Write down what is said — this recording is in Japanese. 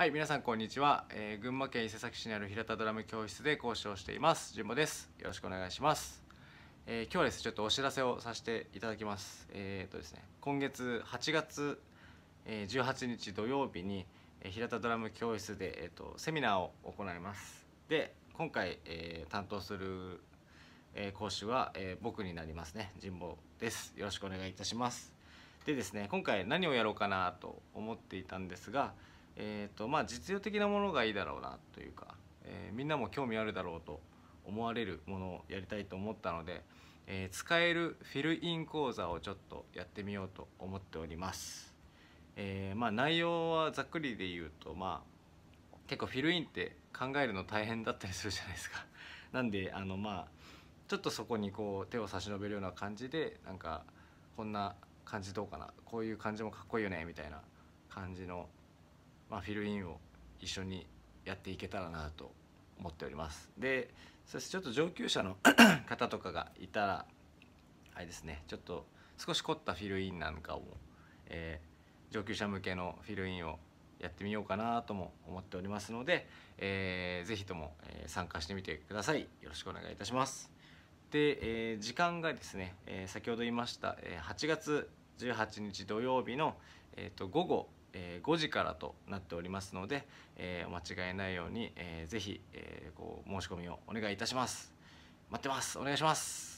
はい、皆さんこんにちは、えー、群馬県伊勢崎市にある平田ドラム教室で講師をしています。じんぼです。よろしくお願いします。えー、今日はですね、ちょっとお知らせをさせていただきます。えっ、とですね、今月8月、えー、18日土曜日に、え平田ドラム教室でえっ、とセミナーを行います。で、今回、え担当する、え講師は、え僕になりますね。じんです。よろしくお願いいたします。でですね、今回何をやろうかなと思っていたんですが。えーとまあ、実用的なものがいいだろうなというか、えー、みんなも興味あるだろうと思われるものをやりたいと思ったので、えー、使えるフィルイン講座をちょっとやってみようと思っております、えー、まあ、内容はざっくりで言うと、まあ、結構フィルインって考えるの大変だったりするじゃないですか なんであのまあちょっとそこにこう手を差し伸べるような感じでなんかこんな感じどうかなこういう感じもかっこいいよねみたいな感じのまあ、フィルインを一緒にやっていけたらなと思っておりますでそしてちょっと上級者の 方とかがいたらあれですねちょっと少し凝ったフィルインなんかを、えー、上級者向けのフィルインをやってみようかなとも思っておりますので、えー、ぜひとも、え参加してみてくださいよろしくお願いいたしますで、えー、時間がですね、えー、先ほど言いました、え8月18日土曜日の、えーと午後え5時からとなっておりますので、えお間違えないように、えー、ぜひ、えう申し込みをお願いいたします待ってますお願いします